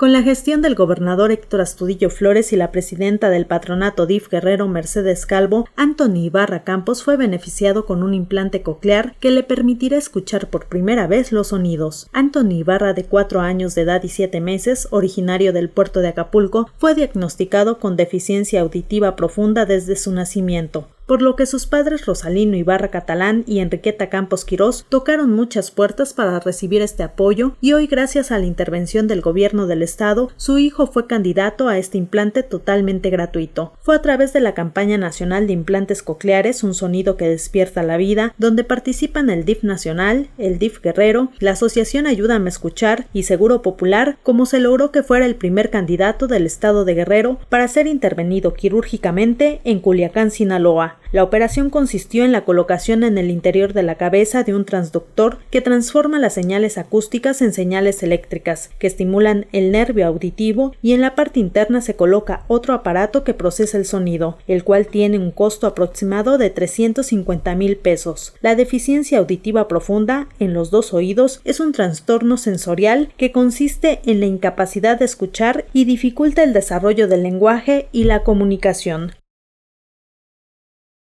Con la gestión del gobernador Héctor Astudillo Flores y la presidenta del patronato DIF Guerrero Mercedes Calvo, Anthony Ibarra Campos fue beneficiado con un implante coclear que le permitirá escuchar por primera vez los sonidos. Anthony Ibarra, de cuatro años de edad y siete meses, originario del puerto de Acapulco, fue diagnosticado con deficiencia auditiva profunda desde su nacimiento por lo que sus padres Rosalino Ibarra Catalán y Enriqueta Campos Quirós tocaron muchas puertas para recibir este apoyo y hoy gracias a la intervención del gobierno del estado, su hijo fue candidato a este implante totalmente gratuito. Fue a través de la campaña nacional de implantes cocleares Un sonido que despierta la vida, donde participan el DIF Nacional, el DIF Guerrero, la Asociación Ayúdame a Escuchar y Seguro Popular, como se logró que fuera el primer candidato del estado de Guerrero para ser intervenido quirúrgicamente en Culiacán, Sinaloa. La operación consistió en la colocación en el interior de la cabeza de un transductor que transforma las señales acústicas en señales eléctricas, que estimulan el nervio auditivo, y en la parte interna se coloca otro aparato que procesa el sonido, el cual tiene un costo aproximado de 350 mil pesos. La deficiencia auditiva profunda en los dos oídos es un trastorno sensorial que consiste en la incapacidad de escuchar y dificulta el desarrollo del lenguaje y la comunicación.